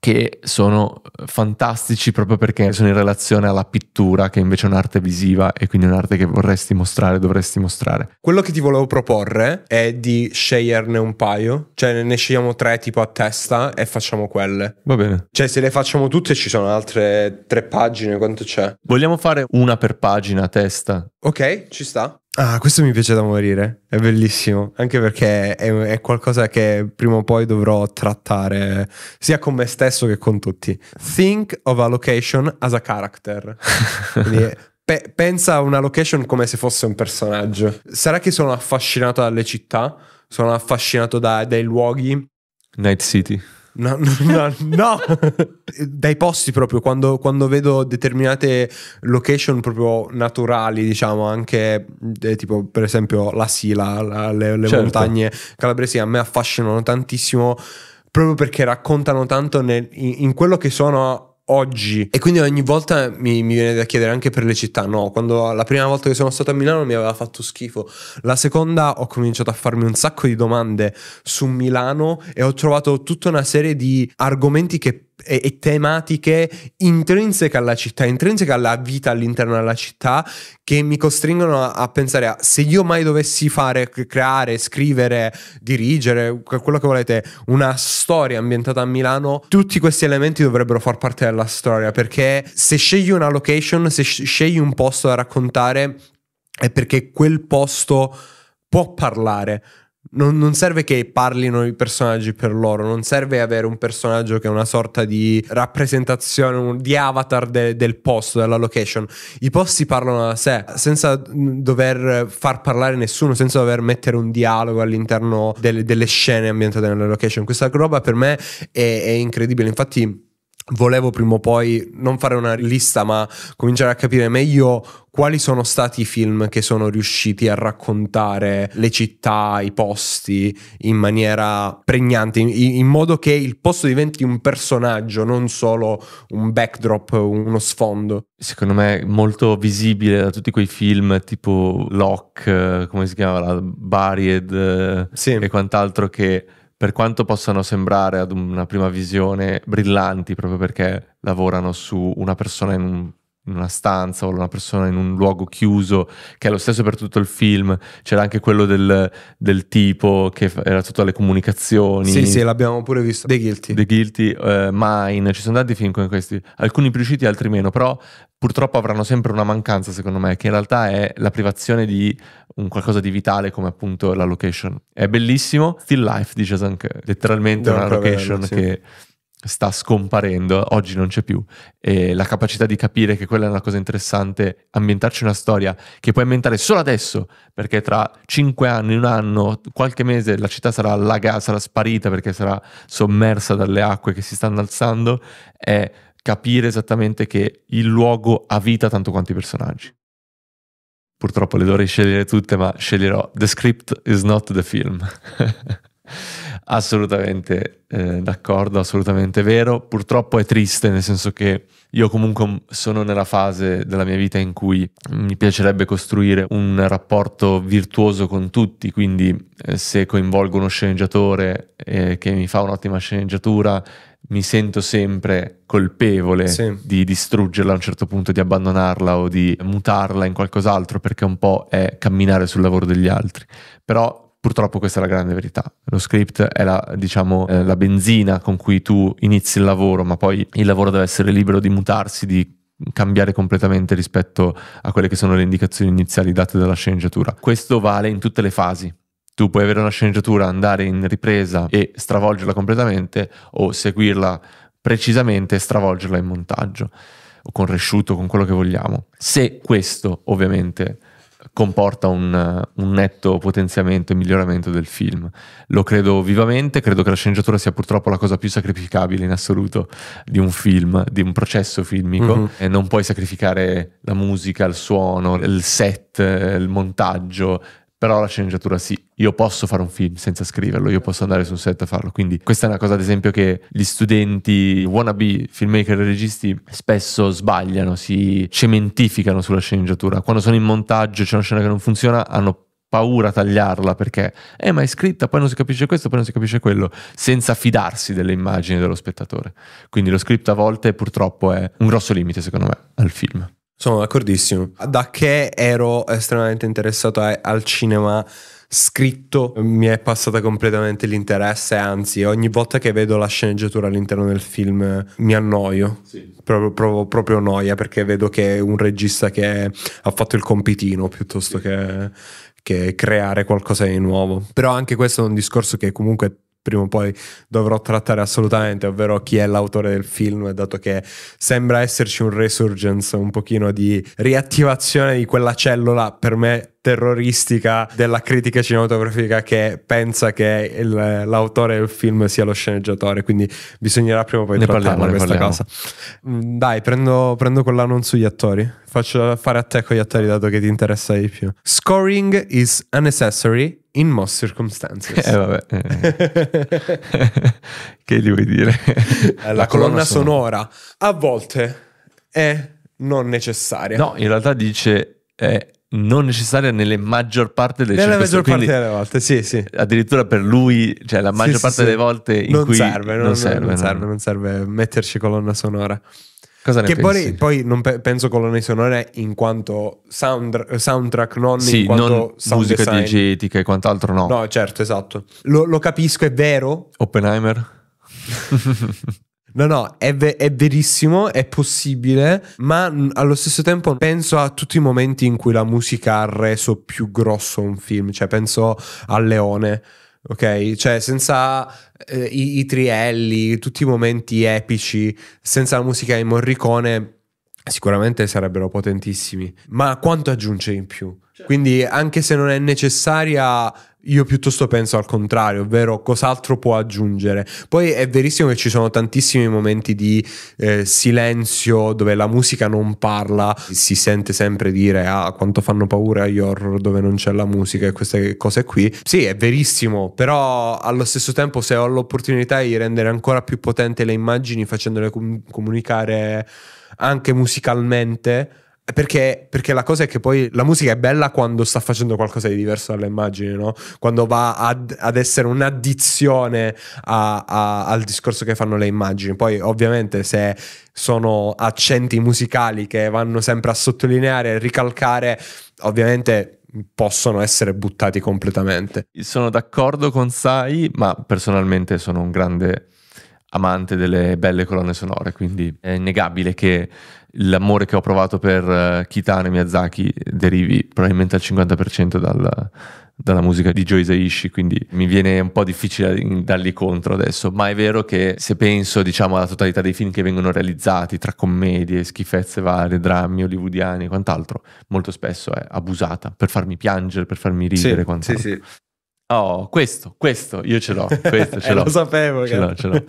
che sono fantastici proprio perché sono in relazione alla pittura, che invece è un'arte visiva e quindi un'arte che vorresti mostrare, dovresti mostrare. Quello che ti volevo proporre è di sceglierne un paio, cioè ne scegliamo tre tipo a testa e facciamo quelle. Va bene. Cioè se le facciamo tutte ci sono altre tre pagine, quanto c'è? Vogliamo fare una per pagina a testa? Ok, ci sta. Ah, questo mi piace da morire, è bellissimo, anche perché è, è, qualcosa che prima o poi dovrò trattare sia con me stesso che con tutti. Think of a location as a character. Quindi, pe- pensa a una location come se fosse un personaggio. Sarà che sono affascinato dalle città, sono affascinato da, dai luoghi. Night City. No, no, no. dai posti proprio, quando, quando, vedo determinate location proprio naturali, diciamo, anche eh, tipo per esempio la Sila, la, le, le certo. montagne calabresi a me affascinano tantissimo proprio perché raccontano tanto nel, in, in quello che sono oggi. E quindi ogni volta mi, mi, viene da chiedere anche per le città, no? Quando la prima volta che sono stato a Milano mi aveva fatto schifo, la seconda ho cominciato a farmi un sacco di domande su Milano e ho trovato tutta una serie di argomenti che e, e, tematiche intrinseche alla città, intrinseche alla vita all'interno della città, che mi costringono a, a pensare a se io mai dovessi fare, creare, scrivere, dirigere, quello che volete, una storia ambientata a Milano, tutti questi elementi dovrebbero far parte della storia, perché se scegli una location, se scegli un posto da raccontare, è perché quel posto può parlare non, non, serve che parlino i personaggi per loro, non serve avere un personaggio che è una sorta di rappresentazione, di avatar de, del posto, della location. I posti parlano da sé, senza dover far parlare nessuno, senza dover mettere un dialogo all'interno delle, delle scene ambientate nella location. Questa roba per me è, è incredibile, infatti volevo prima o poi non fare una lista, ma cominciare a capire meglio quali sono stati i film che sono riusciti a raccontare le città, i posti in maniera pregnante, in, in modo che il posto diventi un personaggio, non solo un backdrop, uno sfondo. Secondo me molto visibile da tutti quei film tipo Locke, eh, come si chiama, Buried eh, sì. e quant'altro che per quanto possano sembrare ad una prima visione brillanti proprio perché lavorano su una persona in un in una stanza o una persona in un luogo chiuso, che è lo stesso per tutto il film. C'era anche quello del, del tipo che era tutto alle comunicazioni. Sì, sì, l'abbiamo pure visto. The Guilty. The Guilty, uh, Mine, ci sono tanti film come questi, alcuni più riusciti, altri meno, però purtroppo avranno sempre una mancanza, secondo me, che in realtà è la privazione di un qualcosa di vitale come appunto la location. È bellissimo, Still Life di Jason, letteralmente no, una location bello, sì. che sta scomparendo, oggi non c'è più. E la capacità di capire che quella è una cosa interessante, ambientarci una storia che puoi ambientare solo adesso, perché tra cinque anni, un anno, qualche mese la città sarà allagata, sarà sparita perché sarà sommersa dalle acque che si stanno alzando, è capire esattamente che il luogo ha vita tanto quanto i personaggi. Purtroppo le dovrei scegliere tutte, ma sceglierò The Script is not the film. Assolutamente eh, d'accordo, assolutamente vero. Purtroppo è triste, nel senso che io comunque sono nella fase della mia vita in cui mi piacerebbe costruire un rapporto virtuoso con tutti, quindi eh, se coinvolgo uno sceneggiatore eh, che mi fa un'ottima sceneggiatura, mi sento sempre colpevole sì. di distruggerla a un certo punto, di abbandonarla o di mutarla in qualcos'altro, perché un po' è camminare sul lavoro degli altri. Però Purtroppo questa è la grande verità. Lo script è la, diciamo, eh, la benzina con cui tu inizi il lavoro, ma poi il lavoro deve essere libero di mutarsi, di cambiare completamente rispetto a quelle che sono le indicazioni iniziali date dalla sceneggiatura. Questo vale in tutte le fasi. Tu puoi avere una sceneggiatura, andare in ripresa e stravolgerla completamente o seguirla precisamente e stravolgerla in montaggio o con resciuto, con quello che vogliamo. Se questo ovviamente comporta un, un, netto potenziamento e miglioramento del film. Lo credo vivamente, credo che la sceneggiatura sia purtroppo la cosa più sacrificabile in assoluto di un film, di un processo filmico. Mm-hmm. E non puoi sacrificare la musica, il suono, il set, eh, il montaggio, però la sceneggiatura sì, io posso fare un film senza scriverlo, io posso andare su un set a farlo, quindi questa è una cosa ad esempio che gli studenti wannabe filmmaker e registi spesso sbagliano, si cementificano sulla sceneggiatura, quando sono in montaggio c'è una scena che non funziona, hanno paura a tagliarla perché eh ma è scritta, poi non si capisce questo, poi non si capisce quello, senza fidarsi delle immagini dello spettatore. Quindi lo script a volte purtroppo è un grosso limite secondo me al film. Sono d'accordissimo. Da che ero estremamente interessato a, al cinema scritto mi è passata completamente l'interesse, anzi ogni volta che vedo la sceneggiatura all'interno del film eh, mi annoio, sì. provo, provo, proprio noia perché vedo che è un regista che ha fatto il compitino piuttosto sì. che, che creare qualcosa di nuovo. Però anche questo è un discorso che comunque prima o poi dovrò trattare assolutamente, ovvero chi è l'autore del film, dato che sembra esserci un resurgence, un pochino di riattivazione di quella cellula per me terroristica della critica cinematografica che pensa che il, l'autore del film sia lo sceneggiatore, quindi bisognerà prima o poi ne trattarla parliamo, questa cosa. Mm, dai, prendo, prendo quella non sugli attori. Faccio fare a te con gli attori dato che ti interessa di più. Scoring is unnecessary in most circumstances. Eh vabbè. Eh. che gli vuoi dire? Eh, la, La colonna, colonna sonora. sonora a volte è non necessaria. No, in realtà dice è non necessaria nella maggior parte delle nella maggior parte delle volte, sì, sì. Addirittura per lui, cioè la maggior sì, parte sì, delle volte in non cui serve, non, non, serve, non, non serve, non serve metterci colonna sonora. Cosa ne che pensi? poi, poi non pe- penso colonne sonore in quanto sound- soundtrack, non sì, in quanto non musica design. diegetica e quant'altro, no. No, certo, esatto. Lo, lo capisco, è vero. Oppenheimer. No, no, è, ve- è, verissimo, è possibile, ma mm, allo stesso tempo penso a tutti i momenti in cui la musica ha reso più grosso un film, cioè penso a Leone, ok? Cioè senza eh, i-, i trielli, tutti i momenti epici, senza la musica di Morricone sicuramente sarebbero potentissimi, ma quanto aggiunge in più? Cioè Quindi anche se non è necessaria io piuttosto penso al contrario, ovvero cos'altro può aggiungere. Poi è verissimo che ci sono tantissimi momenti di eh, silenzio dove la musica non parla, si sente sempre dire ah quanto fanno paura gli horror dove non c'è la musica e queste cose qui. Sì, è verissimo, però allo stesso tempo se ho l'opportunità di rendere ancora più potente le immagini facendole com- comunicare anche musicalmente, perché, perché, la cosa è che poi la musica è bella quando sta facendo qualcosa di diverso dalle immagini, no? Quando va ad, ad essere un'addizione a, a, al discorso che fanno le immagini. Poi, ovviamente, se sono accenti musicali che vanno sempre a sottolineare, e ricalcare, ovviamente possono essere buttati completamente. Sono d'accordo con Sai, ma personalmente sono un grande amante delle belle colonne sonore, quindi è innegabile che l'amore che ho provato per eh, Kitano e Miyazaki derivi probabilmente al 50% dal, dalla musica di Joe Isaishi, quindi mi viene un po' difficile dargli contro adesso, ma è vero che se penso diciamo alla totalità dei film che vengono realizzati tra commedie, schifezze varie, drammi hollywoodiani e quant'altro, molto spesso è abusata per farmi piangere, per farmi ridere, sì, quant'altro. Sì, sì. Oh, questo, questo, io ce l'ho, questo ce eh, l'ho. lo sapevo. Ce l'ho, ce l'ho.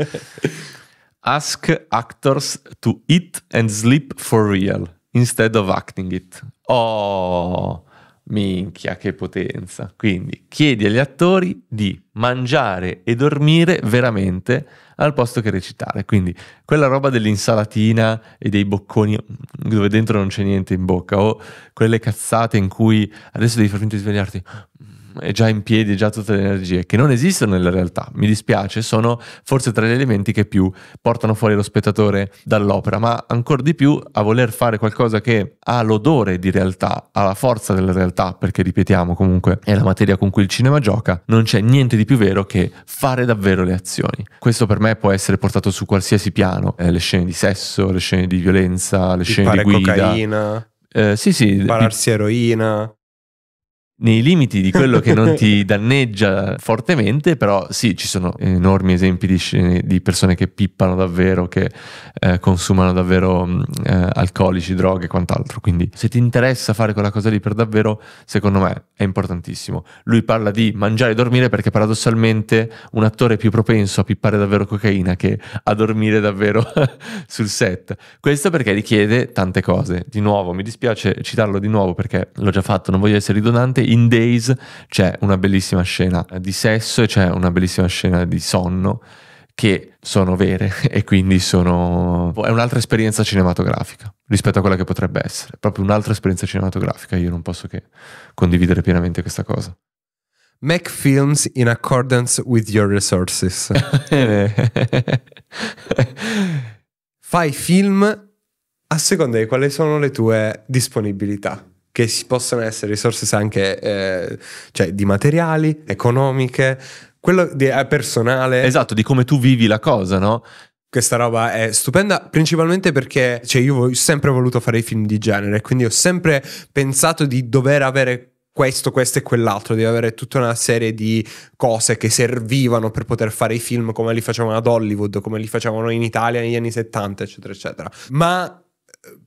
Ask actors to eat and sleep for real instead of acting it. Oh, minchia, che potenza. Quindi chiedi agli attori di mangiare e dormire veramente al posto che recitare. Quindi quella roba dell'insalatina e dei bocconi mm, dove dentro non c'è niente in bocca o quelle cazzate in cui adesso devi far finta di svegliarti mm, è già in piedi, è già tutte le energie, che non esistono nella realtà, mi dispiace, sono forse tra gli elementi che più portano fuori lo spettatore dall'opera, ma ancora di più a voler fare qualcosa che ha l'odore di realtà, ha la forza della realtà, perché ripetiamo comunque è la materia con cui il cinema gioca, non c'è niente di più vero che fare davvero le azioni. Questo per me può essere portato su qualsiasi piano, eh, le scene di sesso, le scene di violenza, le di scene di guida. Cocaina. Eh, sì, sì. Pararsi eroina nei limiti di quello che non ti danneggia fortemente, però sì, ci sono enormi esempi di, scene, di persone che pippano davvero, che eh, consumano davvero mm, eh, alcolici, droghe e quant'altro. Quindi se ti interessa fare quella cosa lì per davvero, secondo me è importantissimo. Lui parla di mangiare e dormire perché paradossalmente un attore è più propenso a pippare davvero cocaina che a dormire davvero sul set. Questo perché richiede tante cose. Di nuovo, mi dispiace citarlo di nuovo perché l'ho già fatto, non voglio essere ridonante in Days c'è una bellissima scena di sesso e c'è una bellissima scena di sonno che sono vere e quindi sono... è un'altra esperienza cinematografica rispetto a quella che potrebbe essere, proprio un'altra esperienza cinematografica, io non posso che condividere pienamente questa cosa. Make films in accordance with your resources. Fai film a seconda di quali sono le tue disponibilità che si possono essere risorse anche eh, cioè, di materiali, economiche, quello di, eh, personale. Esatto, di come tu vivi la cosa, no? Questa roba è stupenda, principalmente perché cioè, io ho sempre voluto fare i film di genere, quindi ho sempre pensato di dover avere questo, questo e quell'altro, di avere tutta una serie di cose che servivano per poter fare i film come li facevano ad Hollywood, come li facevano in Italia negli anni 70, eccetera, eccetera. Ma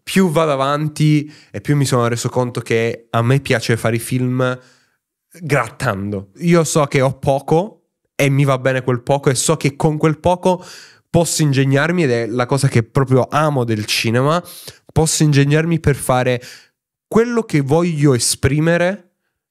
più vado avanti e più mi sono reso conto che a me piace fare i film grattando. Io so che ho poco e mi va bene quel poco e so che con quel poco posso ingegnarmi ed è la cosa che proprio amo del cinema, posso ingegnarmi per fare quello che voglio esprimere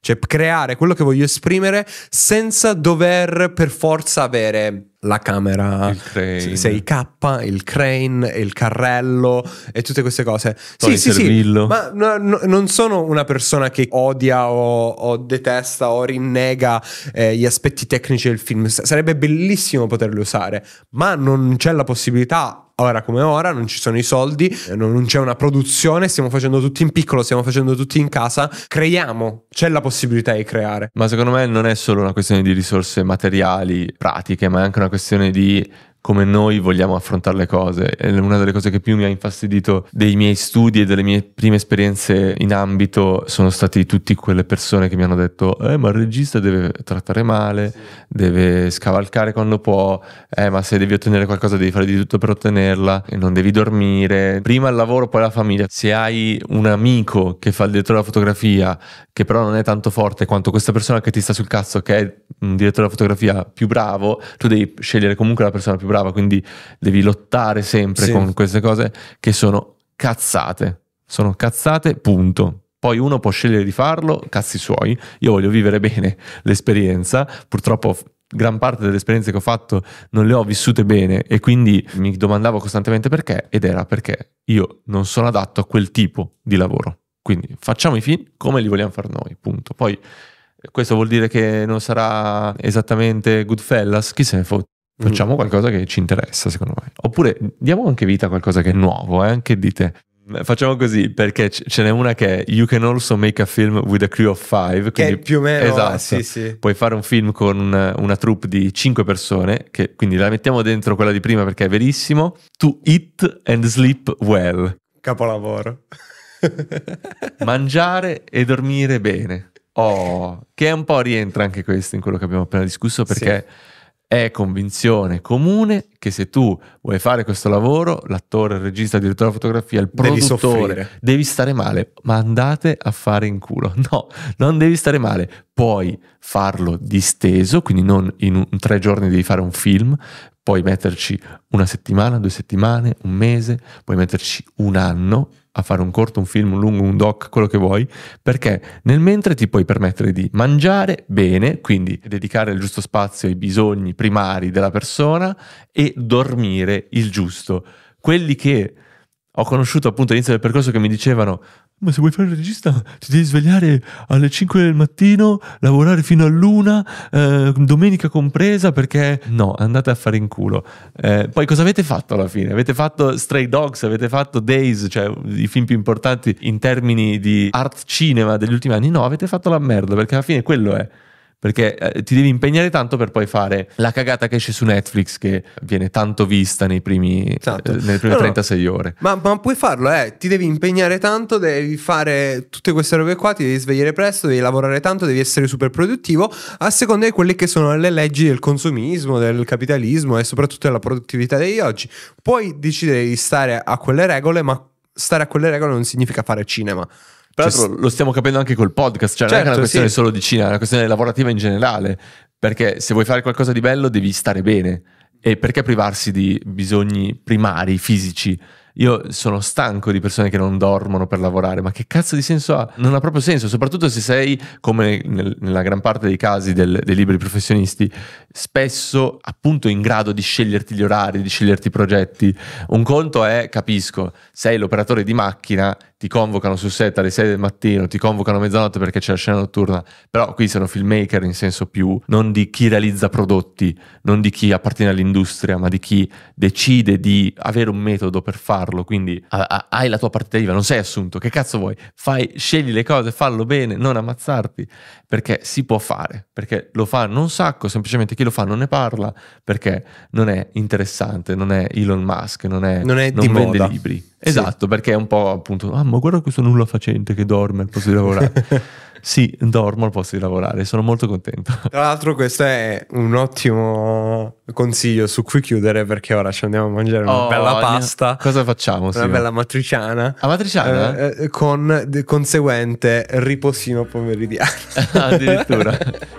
cioè creare quello che voglio esprimere senza dover per forza avere la camera il crane. 6K, il crane, il carrello e tutte queste cose. sì, sì, sì, ma no, no, non sono una persona che odia o, o detesta o rinnega eh, gli aspetti tecnici del film. Sarebbe bellissimo poterli usare, ma non c'è la possibilità ora come ora, non ci sono i soldi, non c'è una produzione, stiamo facendo tutti in piccolo, stiamo facendo tutti in casa, creiamo, c'è la possibilità di creare. Ma secondo me non è solo una questione di risorse materiali, pratiche, ma è anche una questione di come noi vogliamo affrontare le cose. È una delle cose che più mi ha infastidito dei miei studi e delle mie prime esperienze in ambito sono state tutte quelle persone che mi hanno detto eh, ma il regista deve trattare male, sì. deve scavalcare quando può, eh, ma se devi ottenere qualcosa devi fare di tutto per ottenerla e non devi dormire. Prima il lavoro, poi la famiglia. Se hai un amico che fa il direttore della fotografia, che però non è tanto forte quanto questa persona che ti sta sul cazzo, che è un direttore della fotografia più bravo, tu devi scegliere comunque la persona più brava brava, quindi devi lottare sempre sì. con queste cose che sono cazzate. Sono cazzate, punto. Poi uno può scegliere di farlo, cazzi suoi. Io voglio vivere bene l'esperienza. Purtroppo gran parte delle esperienze che ho fatto non le ho vissute bene e quindi mi domandavo costantemente perché ed era perché io non sono adatto a quel tipo di lavoro. Quindi facciamo i film come li vogliamo fare noi, punto. Poi eh, questo vuol dire che non sarà esattamente Goodfellas, chi se ne fotte. Mm. Facciamo mm. qualcosa che ci interessa, secondo me. Oppure diamo anche vita a qualcosa che è nuovo, eh? anche dite. Mm, facciamo così perché ce n'è una che è You can also make a film with a crew of five. Quindi, che più o meno esatto, sì, sì. puoi fare un film con una, una troupe di cinque persone. Che, quindi la mettiamo dentro quella di prima perché è verissimo. To eat and sleep well. Capolavoro. Mangiare e dormire bene. Oh, che un po' rientra anche questo in quello che abbiamo appena discusso perché. Sì è convinzione comune che se tu vuoi fare questo lavoro, l'attore, il regista, il direttore della fotografia, il produttore, devi, devi stare male, ma andate a fare in culo. No, non devi stare male, puoi farlo disteso, quindi non in, un, in tre giorni devi fare un film, puoi metterci una settimana, due settimane, un mese, puoi metterci un anno, a fare un corto, un film, un lungo, un doc, quello che vuoi, perché nel mentre ti puoi permettere di mangiare bene, quindi dedicare il giusto spazio ai bisogni primari della persona e dormire il giusto. Quelli che ho conosciuto appunto all'inizio del percorso che mi dicevano ma se vuoi fare il regista ti devi svegliare alle 5 del mattino, lavorare fino all'una, eh, domenica compresa, perché no, andate a fare in culo. Eh, poi cosa avete fatto alla fine? Avete fatto Stray Dogs, avete fatto Days, cioè i film più importanti in termini di art cinema degli ultimi anni? No, avete fatto la merda, perché alla fine quello è perché eh, ti devi impegnare tanto per poi fare la cagata che esce su Netflix che viene tanto vista nei primi, esatto. Eh, nelle prime no, 36 ore. Ma, ma, puoi farlo, eh, ti devi impegnare tanto, devi fare tutte queste robe qua, ti devi svegliare presto, devi lavorare tanto, devi essere super produttivo, a seconda di quelle che sono le leggi del consumismo, del capitalismo e soprattutto della produttività di oggi. Puoi decidere di stare a quelle regole, ma stare a quelle regole non significa fare cinema. Peraltro cioè, lo stiamo capendo anche col podcast, cioè certo, non è una certo, questione sì. solo di Cina, è una questione lavorativa in generale, perché se vuoi fare qualcosa di bello devi stare bene e perché privarsi di bisogni primari, fisici? Io sono stanco di persone che non dormono per lavorare, ma che cazzo di senso ha? Non ha proprio senso, soprattutto se sei, come nel, nella gran parte dei casi del, dei libri professionisti, spesso appunto in grado di sceglierti gli orari, di sceglierti i progetti. Un conto è, capisco, sei l'operatore di macchina ti convocano su set alle 6 del mattino, ti convocano a mezzanotte perché c'è la scena notturna, però qui sono filmmaker in senso più non di chi realizza prodotti, non di chi appartiene all'industria, ma di chi decide di avere un metodo per farlo, quindi a- a- hai la tua partita IVA, non sei assunto, che cazzo vuoi? Fai, scegli le cose, fallo bene, non ammazzarti, perché si può fare, perché lo fanno un sacco, semplicemente chi lo fa non ne parla, perché non è interessante, non è Elon Musk, non è... Non è non di vende moda. libri Esatto, sì. perché è un po' appunto, ah ma guarda questo nulla facente che dorme al posto di lavorare. sì, dormo al posto di lavorare, sono molto contento. Tra l'altro questo è un ottimo consiglio su cui chiudere perché ora ci andiamo a mangiare una oh, bella pasta. Cosa facciamo? Una sì, bella matriciana. A matriciana? eh? eh con conseguente riposino pomeridiano. Addirittura.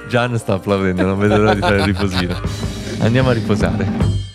Gian sta applaudendo, non vedo l'ora di fare il riposino. Andiamo a riposare.